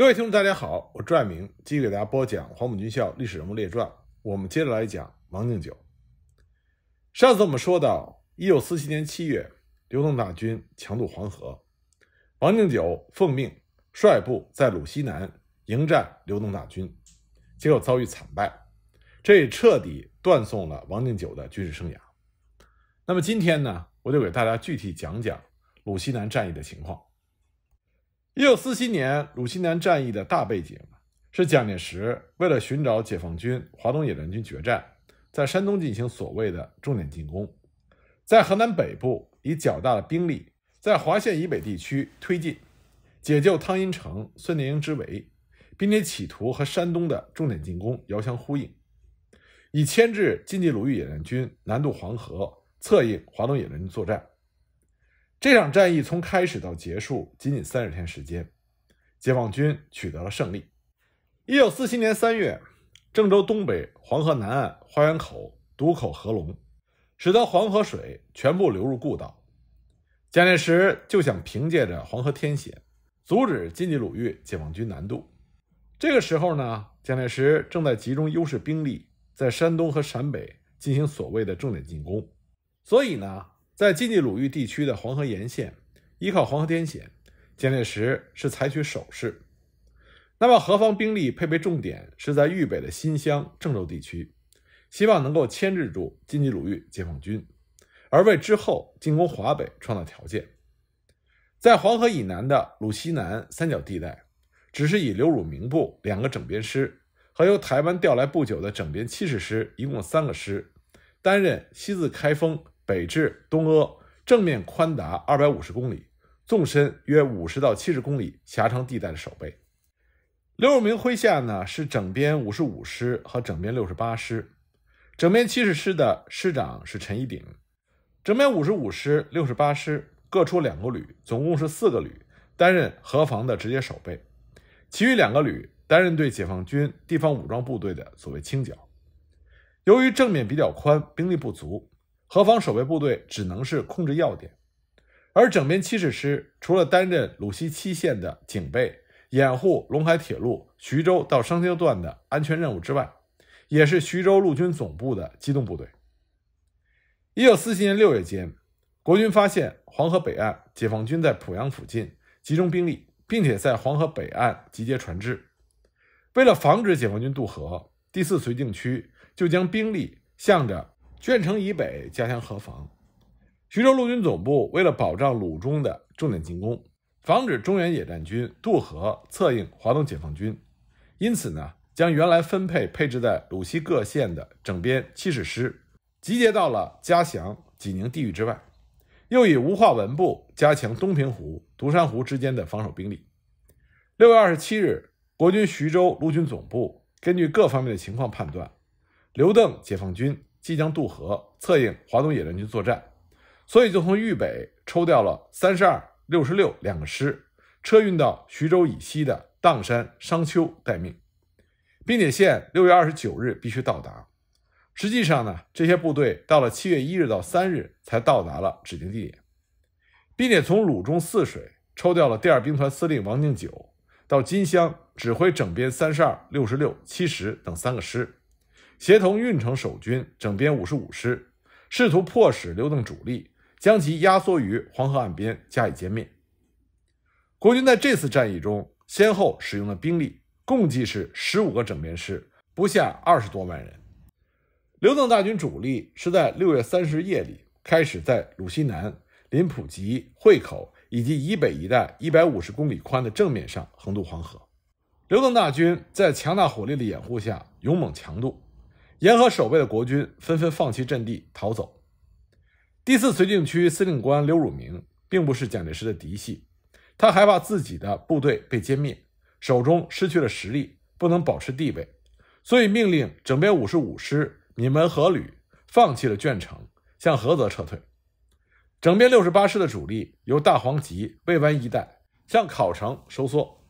各位听众，大家好，我朱爱明，继续给大家播讲《黄埔军校历史人物列传》，我们接着来讲王敬久。上次我们说到，一九四七年七月，刘邓大军强渡黄河，王敬久奉命率部在鲁西南迎战刘邓大军，结果遭遇惨败，这也彻底断送了王敬久的军事生涯。那么今天呢，我就给大家具体讲讲鲁西南战役的情况。一九四七年鲁西南战役的大背景是，蒋介石为了寻找解放军华东野战军决战，在山东进行所谓的重点进攻，在河南北部以较大的兵力在华县以北地区推进，解救汤阴城、孙连英之围，并且企图和山东的重点进攻遥相呼应，以牵制晋冀鲁豫野战军南渡黄河，策应华东野战军作战。这场战役从开始到结束，仅仅三十天时间，解放军取得了胜利。一九四七年三月，郑州东北黄河南岸花园口渡口合龙，使得黄河水全部流入故道。蒋介石就想凭借着黄河天险，阻止晋冀鲁豫解放军南渡。这个时候呢，蒋介石正在集中优势兵力，在山东和陕北进行所谓的重点进攻，所以呢。在晋冀鲁豫地区的黄河沿线，依靠黄河天险，歼灭时是采取守势。那么，何方兵力配备重点是在豫北的新乡、郑州地区，希望能够牵制住晋冀鲁豫解放军，而为之后进攻华北创造条件。在黄河以南的鲁西南三角地带，只是以刘汝明部两个整编师和由台湾调来不久的整编七十师，一共三个师，担任西自开封。北至东阿，正面宽达二百五十公里，纵深约五十到七十公里，狭长地带的守备。刘汝明麾下呢是整编五十五师和整编六十八师，整编七十师的师长是陈一鼎，整编五十五师、六十八师各出两个旅，总共是四个旅，担任河防的直接守备，其余两个旅担任对解放军地方武装部队的所谓清剿。由于正面比较宽，兵力不足。河防守备部队只能是控制要点，而整编七十师除了担任鲁西七县的警备、掩护陇海铁路徐州到商丘段的安全任务之外，也是徐州陆军总部的机动部队。一九四七年六月间，国军发现黄河北岸解放军在濮阳附近集中兵力，并且在黄河北岸集结船只，为了防止解放军渡河，第四绥靖区就将兵力向着。鄄城以北加强河防。徐州陆军总部为了保障鲁中的重点进攻，防止中原野战军渡河策应华东解放军，因此呢，将原来分配配置在鲁西各县的整编七十师，集结到了嘉祥、济宁地域之外，又以吴化文部加强东平湖、独山湖之间的防守兵力。六月二十七日，国军徐州陆军总部根据各方面的情况判断，刘邓解放军。即将渡河策应华东野战军作战，所以就从豫北抽调了三十二、六十六两个师，车运到徐州以西的砀山、商丘待命，并且限六月二十九日必须到达。实际上呢，这些部队到了七月一日到三日才到达了指定地点，并且从鲁中泗水抽调了第二兵团司令王敬久到金乡指挥整编三十二、六十六、七十等三个师。协同运城守军整编五十五师，试图迫使刘邓主力将其压缩于黄河岸边加以歼灭。国军在这次战役中先后使用的兵力共计是十五个整编师，不下二十多万人。刘邓大军主力是在六月三十夜里开始在鲁西南临浦集、会口以及以北一带一百五十公里宽的正面上横渡黄河。刘邓大军在强大火力的掩护下勇猛强渡。沿河守备的国军纷纷放弃阵地逃走。第四绥靖区司令官刘汝明并不是蒋介石的嫡系，他害怕自己的部队被歼灭，手中失去了实力，不能保持地位，所以命令整编五十五师、闽门河旅放弃了鄄城，向菏泽撤退。整编六十八师的主力由大黄集、渭湾一带向考城收缩。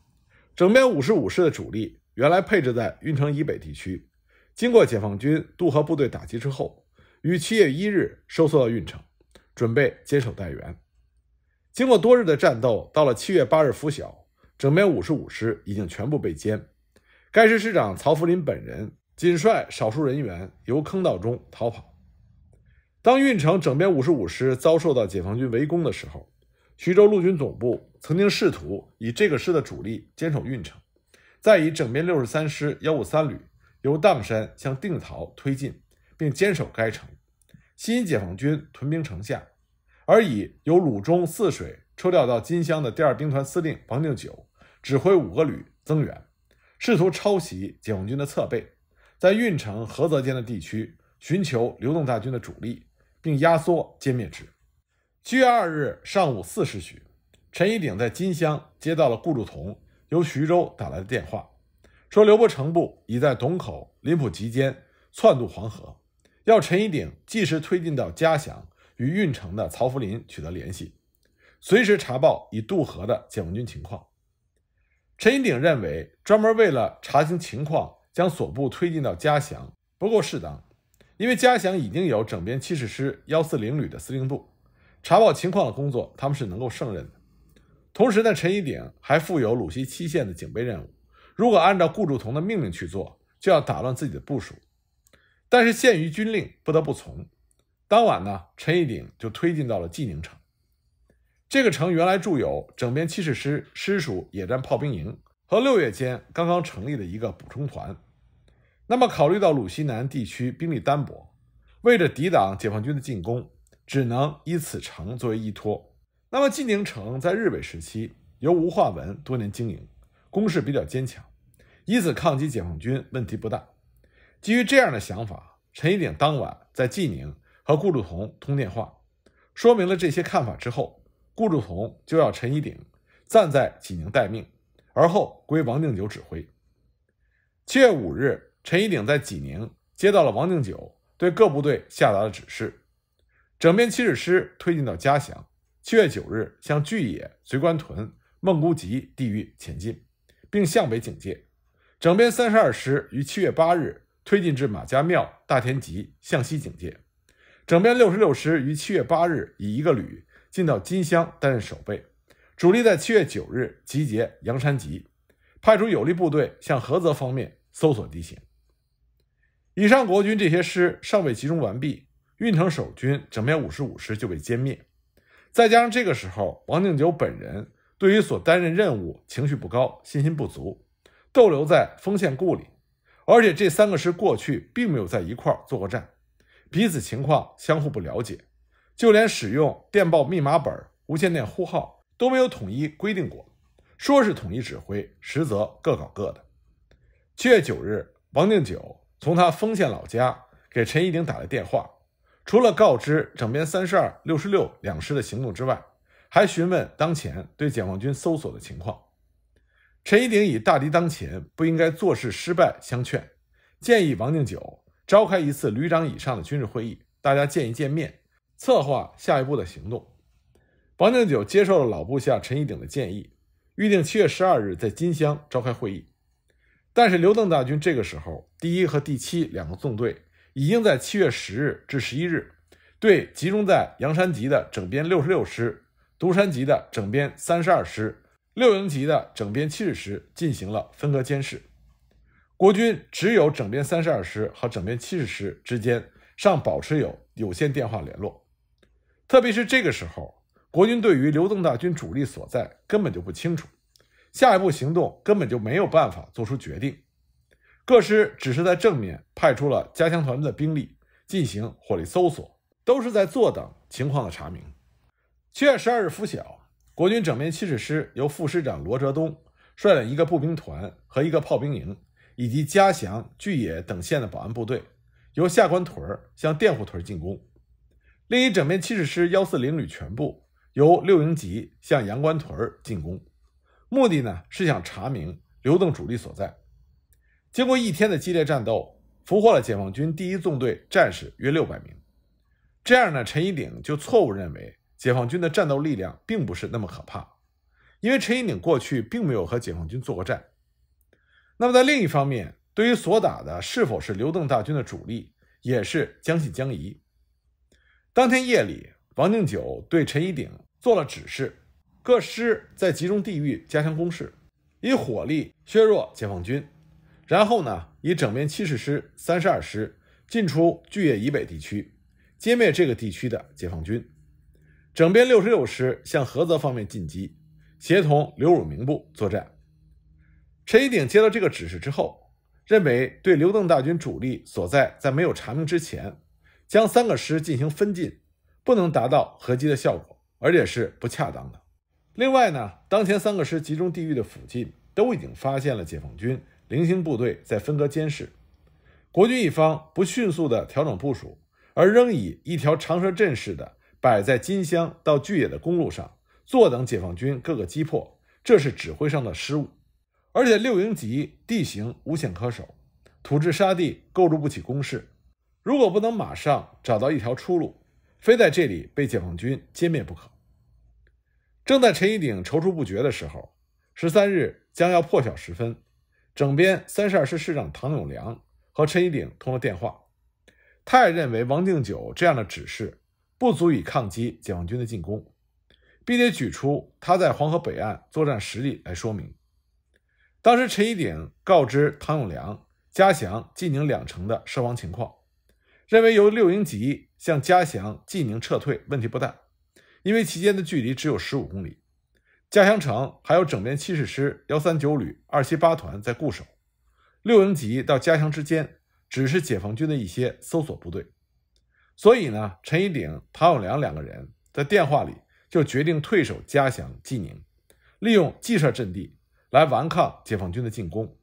整编五十五师的主力原来配置在运城以北地区。经过解放军渡河部队打击之后，于七月一日收缩到运城，准备坚守待援。经过多日的战斗，到了七月八日拂晓，整编五十五师已经全部被歼。该师师长曹福林本人仅率少数人员由坑道中逃跑。当运城整编五十五师遭受到解放军围攻的时候，徐州陆军总部曾经试图以这个师的主力坚守运城，再以整编六十三师幺五三旅。由砀山向定陶推进，并坚守该城，吸引解放军屯兵城下，而以由鲁中泗水抽调到金乡的第二兵团司令黄定九指挥五个旅增援，试图抄袭解放军的侧背，在运城菏泽间的地区寻求流动大军的主力，并压缩歼灭之。七月二日上午四时许，陈一鼎在金乡接到了顾祝同由徐州打来的电话。说刘伯承部已在董口、临浦集间窜渡黄河，要陈一鼎及时推进到嘉祥，与运城的曹福林取得联系，随时查报已渡河的解放军情况。陈一鼎认为，专门为了查清情况，将所部推进到嘉祥不够适当，因为嘉祥已经有整编七十师幺四零旅的司令部，查报情况的工作他们是能够胜任的。同时呢，陈一鼎还负有鲁西七县的警备任务。如果按照顾祝同的命令去做，就要打乱自己的部署。但是限于军令，不得不从。当晚呢，陈毅鼎就推进到了济宁城。这个城原来驻有整编七十师师属野战炮兵营和六月间刚刚成立的一个补充团。那么考虑到鲁西南地区兵力单薄，为着抵挡解放军的进攻，只能以此城作为依托。那么济宁城在日伪时期由吴化文多年经营，工事比较坚强。以此抗击解放军问题不大。基于这样的想法，陈一鼎当晚在济宁和顾祝同通电话，说明了这些看法之后，顾祝同就要陈一鼎暂在济宁待命，而后归王敬久指挥。七月五日，陈一鼎在济宁接到了王敬久对各部队下达的指示：整编七十师推进到嘉祥，七月九日向巨野、隋官屯、孟姑集地域前进，并向北警戒。整编三十二师于七月八日推进至马家庙、大田集，向西警戒；整编六十六师于七月八日以一个旅进到金乡担任守备，主力在七月九日集结阳山集，派出有力部队向菏泽方面搜索敌情。以上国军这些师尚未集中完毕，运城守军整编五十五师就被歼灭。再加上这个时候，王敬久本人对于所担任任务情绪不高，信心不足。逗留在丰县故里，而且这三个师过去并没有在一块儿做过战，彼此情况相互不了解，就连使用电报密码本、无线电呼号都没有统一规定过，说是统一指挥，实则各搞各的。七月九日，王定久从他丰县老家给陈一鼎打了电话，除了告知整编三十二、六十六两师的行动之外，还询问当前对解放军搜索的情况。陈一鼎以大敌当前，不应该做事失败相劝，建议王敬久召开一次旅长以上的军事会议，大家见一见面，策划下一步的行动。王敬久接受了老部下陈一鼎的建议，预定七月十二日在金乡召开会议。但是刘邓大军这个时候，第一和第七两个纵队已经在七月十日至十一日，对集中在阳山集的整编六十六师、独山集的整编三十二师。六营级的整编七十师进行了分割监视，国军只有整编三十二师和整编七十师之间尚保持有有线电话联络。特别是这个时候，国军对于刘邓大军主力所在根本就不清楚，下一步行动根本就没有办法做出决定。各师只是在正面派出了加强团的兵力进行火力搜索，都是在坐等情况的查明。七月十二日拂晓。国军整编七十师由副师长罗哲东率领一个步兵团和一个炮兵营，以及嘉祥、巨野等县的保安部队，由下关屯儿向佃户屯儿进攻。另一整编七十师幺四零旅全部由六营集向阳关屯儿进攻。目的呢是想查明刘邓主力所在。经过一天的激烈战斗，俘获了解放军第一纵队战士约六百名。这样呢，陈一鼎就错误认为。解放军的战斗力量并不是那么可怕，因为陈一鼎过去并没有和解放军做过战。那么，在另一方面，对于所打的是否是刘邓大军的主力，也是将信将疑。当天夜里，王敬久对陈一鼎做了指示：各师在集中地域加强攻势，以火力削弱解放军，然后呢，以整编七十师、三十二师进出巨野以北地区，歼灭这个地区的解放军。整编六十六师向菏泽方面进击，协同刘汝明部作战。陈一鼎接到这个指示之后，认为对刘邓大军主力所在，在没有查明之前，将三个师进行分进，不能达到合击的效果，而且是不恰当的。另外呢，当前三个师集中地域的附近，都已经发现了解放军零星部队在分割监视，国军一方不迅速的调整部署，而仍以一条长蛇阵式的。摆在金乡到巨野的公路上，坐等解放军各个击破，这是指挥上的失误。而且六营级地形无险可守，土质沙地构筑不起工事。如果不能马上找到一条出路，非在这里被解放军歼灭不可。正在陈一鼎踌躇不决的时候，十三日将要破晓时分，整编三十二师师长唐永良和陈一鼎通了电话，他也认为王敬久这样的指示。不足以抗击解放军的进攻，并且举出他在黄河北岸作战实力来说明。当时陈一鼎告知唐永良，嘉祥、济宁两城的伤防情况，认为由六营级向嘉祥、济宁撤退问题不大，因为其间的距离只有十五公里。嘉祥城还有整编七十师幺三九旅二七八团在固守，六营级到嘉祥之间只是解放军的一些搜索部队。所以呢，陈一鼎、唐永良两个人在电话里就决定退守嘉祥、济宁，利用计设阵地来顽抗解放军的进攻。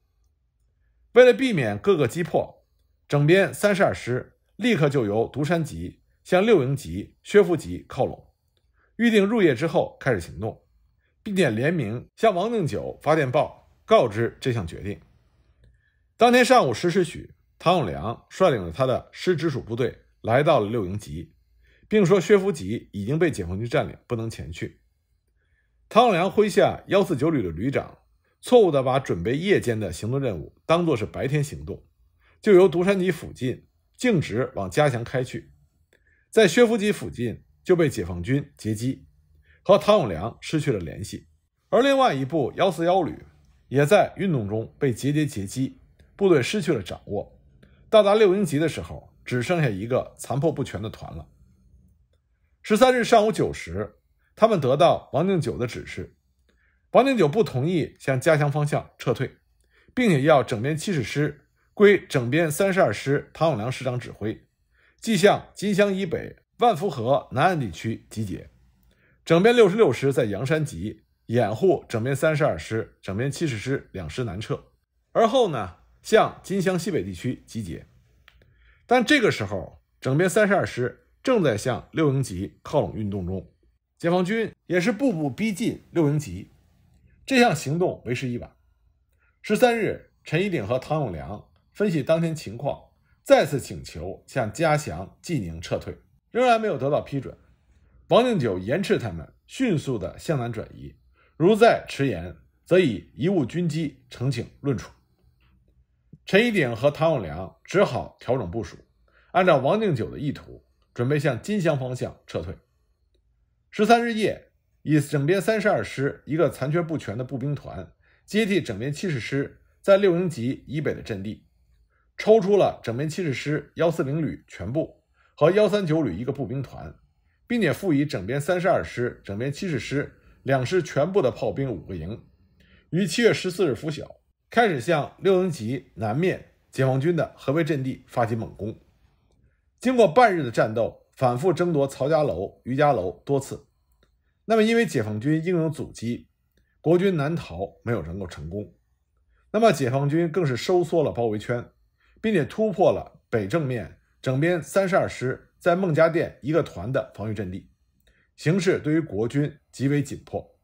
为了避免各个击破，整编三十二师立刻就由独山集向六营集、薛福集靠拢，预定入夜之后开始行动，并且联名向王定久发电报告知这项决定。当天上午十时许，唐永良率领了他的师直属部队。来到了六营集，并说薛福集已经被解放军占领，不能前去。唐永良麾下幺四九旅的旅长错误地把准备夜间的行动任务当作是白天行动，就由独山集附近径直往嘉祥开去，在薛福集附近就被解放军截击，和唐永良失去了联系。而另外一部幺四幺旅也在运动中被节节截击，部队失去了掌握。到达六营集的时候。只剩下一个残破不全的团了。十三日上午九时，他们得到王定九的指示，王定九不同意向家乡方向撤退，并且要整编七十师归整编三十二师唐永良师长指挥，即向金乡以北万福河南岸地区集结。整编六十六师在阳山集掩护整编三十二师、整编七十师两师南撤，而后呢向金乡西北地区集结。但这个时候，整编三十二师正在向六营集靠拢运动中，解放军也是步步逼近六营集。这项行动为时已晚。十三日，陈一鼎和唐永良分析当天情况，再次请求向嘉祥、济宁撤退，仍然没有得到批准。王敬九严斥他们迅速的向南转移，如再迟延，则以贻误军机呈请论处。陈一鼎和唐永良只好调整部署，按照王敬久的意图，准备向金乡方向撤退。十三日夜，以整编三十二师一个残缺不全的步兵团接替整编七十师在六营集以北的阵地，抽出了整编七十师幺四零旅全部和幺三九旅一个步兵团，并且赋予整编三十二师、整编七十师两师全部的炮兵五个营，于七月十四日拂晓。开始向六营集南面解放军的合围阵地发起猛攻，经过半日的战斗，反复争夺曹家楼、余家楼多次。那么，因为解放军英勇阻击，国军难逃没有能够成功。那么，解放军更是收缩了包围圈，并且突破了北正面整编三十二师在孟家店一个团的防御阵地，形势对于国军极为紧迫。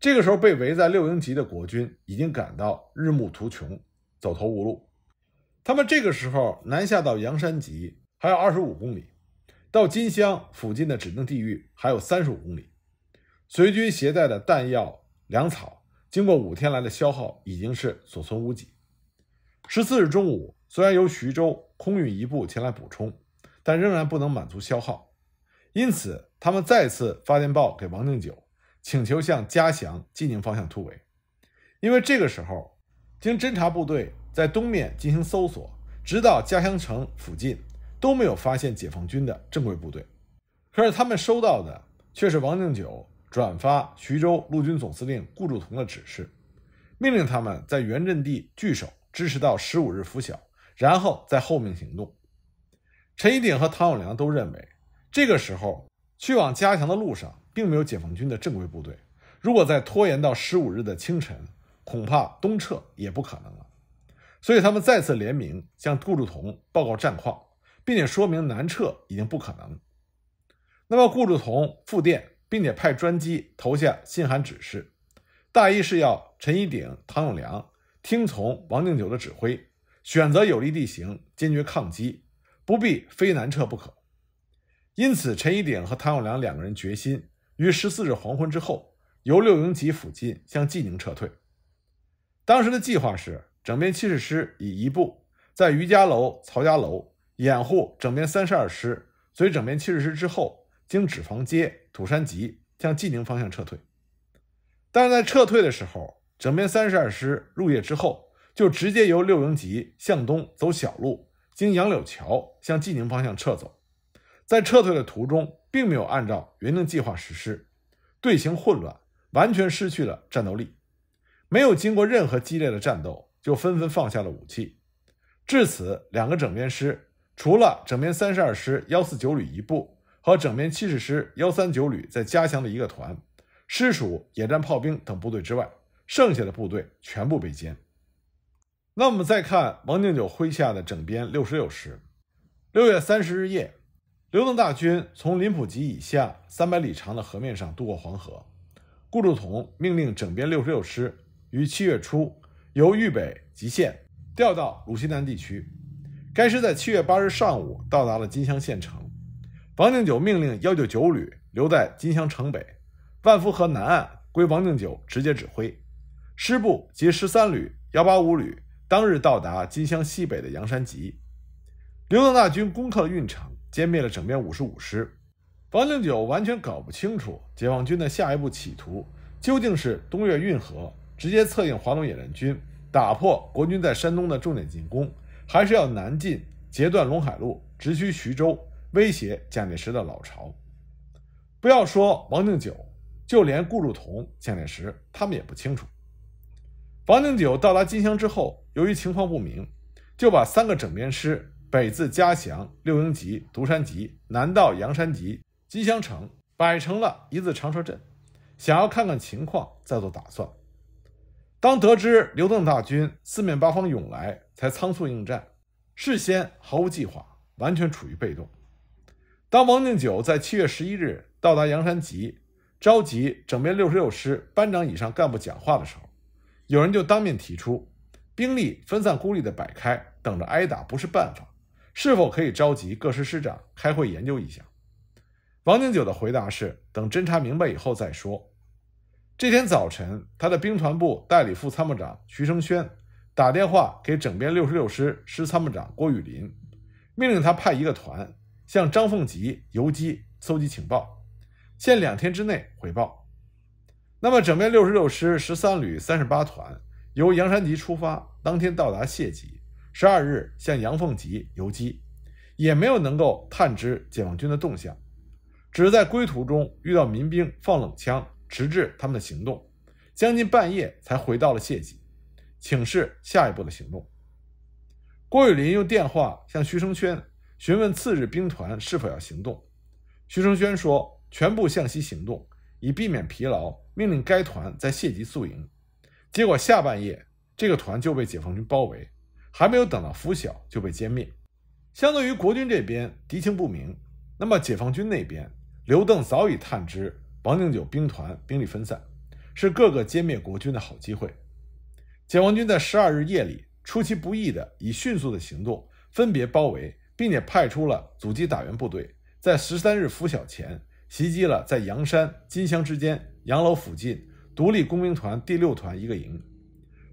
这个时候，被围在六营集的国军已经感到日暮途穷，走投无路。他们这个时候南下到阳山集还有二十五公里，到金乡附近的指定地域还有三十五公里。随军携带的弹药、粮草，经过五天来的消耗，已经是所存无几。十四日中午，虽然由徐州空运一部前来补充，但仍然不能满足消耗。因此，他们再次发电报给王定久。请求向嘉祥、济宁方向突围，因为这个时候，经侦察部队在东面进行搜索，直到嘉祥城附近都没有发现解放军的正规部队。可是他们收到的却是王敬久转发徐州陆军总司令顾祝同的指示，命令他们在原阵地据守，支持到十五日拂晓，然后在后面行动。陈一鼎和唐永良都认为，这个时候去往嘉祥的路上。并没有解放军的正规部队，如果再拖延到十五日的清晨，恐怕东撤也不可能了。所以他们再次联名向顾祝同报告战况，并且说明南撤已经不可能。那么顾祝同复电，并且派专机投下信函指示，大意是要陈一鼎、唐永良听从王定九的指挥，选择有利地形，坚决抗击，不必非南撤不可。因此，陈一鼎和唐永良两个人决心。于十四日黄昏之后，由六营集附近向济宁撤退。当时的计划是，整编七十师以一部在余家楼、曹家楼掩护整编三十二师，随整编七十师之后，经纸坊街、土山集向济宁方向撤退。但是在撤退的时候，整编三十二师入夜之后，就直接由六营集向东走小路，经杨柳桥向济宁方向撤走。在撤退的途中。并没有按照原定计划实施，队形混乱，完全失去了战斗力，没有经过任何激烈的战斗，就纷纷放下了武器。至此，两个整编师，除了整编三十二师幺四九旅一部和整编七十师幺三九旅在加强的一个团、师属野战炮兵等部队之外，剩下的部队全部被歼。那我们再看王定久麾下的整编六十六师，六月三十日夜。刘邓大军从林普集以下三百里长的河面上渡过黄河。顾祝同命令整编六十六师于七月初由豫北吉县调到鲁西南地区。该师在七月八日上午到达了金乡县城。王敬久命令幺九九旅留在金乡城北，万福河南岸归王敬久直接指挥。师部及十三旅、幺八五旅当日到达金乡西北的阳山集。刘邓大军攻克了运城。歼灭了整编五十五师，王定九完全搞不清楚解放军的下一步企图究竟是东越运河，直接策应华东野战军打破国军在山东的重点进攻，还是要南进截断陇海路，直趋徐州，威胁蒋介石的老巢。不要说王定九，就连顾祝同、蒋介石他们也不清楚。王定九到达金乡之后，由于情况不明，就把三个整编师。北自嘉祥、六英集、独山集，南到阳山集、吉祥城，摆成了一字长蛇阵，想要看看情况再做打算。当得知刘邓大军四面八方涌来，才仓促应战，事先毫无计划，完全处于被动。当王敬久在七月十一日到达阳山集，召集整编六十六师班长以上干部讲话的时候，有人就当面提出，兵力分散孤立的摆开，等着挨打不是办法。是否可以召集各师师长开会研究一下？王景九的回答是：等侦查明白以后再说。这天早晨，他的兵团部代理副参谋长徐生轩打电话给整编六十六师师参谋长郭雨林，命令他派一个团向张凤吉游击搜集情报，限两天之内回报。那么，整编六十六师十三旅三十八团由杨山集出发，当天到达谢集。十二日向杨凤吉游击，也没有能够探知解放军的动向，只是在归途中遇到民兵放冷枪，迟滞他们的行动，将近半夜才回到了谢集，请示下一步的行动。郭雨林用电话向徐生轩询问次日兵团是否要行动，徐生轩说全部向西行动，以避免疲劳，命令该团在谢集宿营。结果下半夜这个团就被解放军包围。还没有等到拂晓就被歼灭。相对于国军这边敌情不明，那么解放军那边，刘邓早已探知王敬久兵团兵力分散，是各个歼灭国军的好机会。解放军在十二日夜里出其不意的，以迅速的行动分别包围，并且派出了阻击打援部队，在十三日拂晓前袭击了在阳山金乡之间杨楼附近独立工兵团第六团一个营。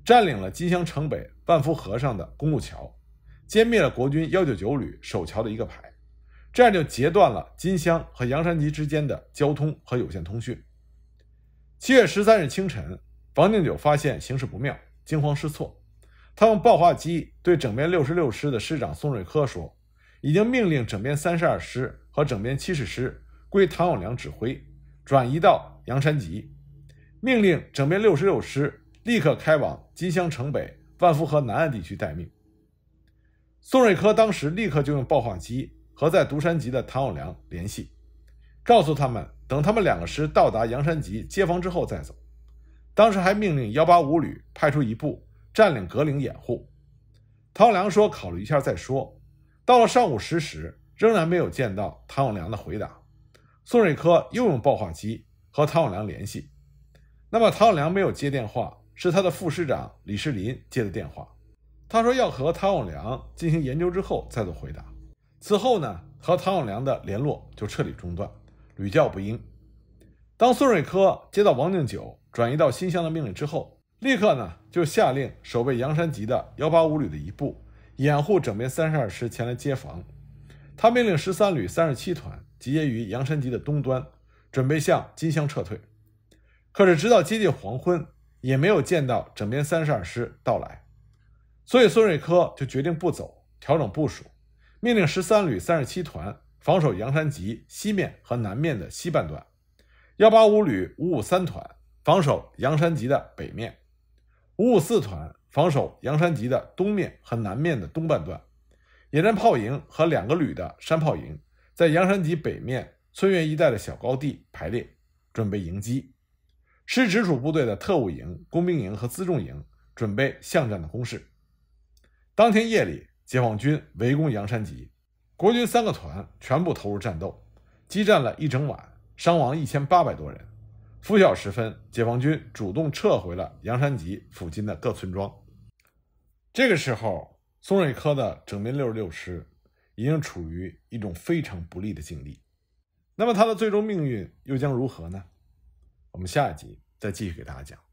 占领了金乡城北万福河上的公路桥，歼灭了国军幺九九旅守桥的一个排，这样就截断了金乡和阳山集之间的交通和有线通讯。七月十三日清晨，房定九发现形势不妙，惊慌失措，他用报话机对整编六十六师的师长宋瑞科说：“已经命令整编三十二师和整编七十师归唐永良指挥，转移到阳山集，命令整编六十六师。”立刻开往金乡城北万福河南岸地区待命。宋瑞珂当时立刻就用报话机和在独山集的唐永良联系，告诉他们等他们两个师到达阳山集接防之后再走。当时还命令幺八五旅派出一部占领格岭掩护。唐永良说：“考虑一下再说。”到了上午十时，仍然没有见到唐永良的回答。宋瑞珂又用报话机和唐永良联系，那么唐永良没有接电话。是他的副师长李世林接的电话，他说要和唐永良进行研究之后再做回答。此后呢，和唐永良的联络就彻底中断，屡教不应。当孙瑞科接到王敬久转移到新乡的命令之后，立刻呢就下令守备阳山集的幺八五旅的一部掩护整编三十二师前来接防。他命令十三旅三十七团集结于阳山集的东端，准备向金乡撤退。可是直到接近黄昏。也没有见到整编三十二师到来，所以孙瑞科就决定不走，调整部署，命令十三旅三十七团防守阳山集西面和南面的西半段，幺八五旅五五三团防守阳山集的北面，五五四团防守阳山集的东面和南面的东半段，野战炮营和两个旅的山炮营在阳山集北面村原一带的小高地排列，准备迎击。师直属部队的特务营、工兵营和辎重营准备巷战的工事。当天夜里，解放军围攻杨山集，国军三个团全部投入战斗，激战了一整晚，伤亡一千八百多人。拂晓时分，解放军主动撤回了杨山集附近的各村庄。这个时候，宋瑞科的整编六十六师已经处于一种非常不利的境地。那么，他的最终命运又将如何呢？我们下一集再继续给大家讲。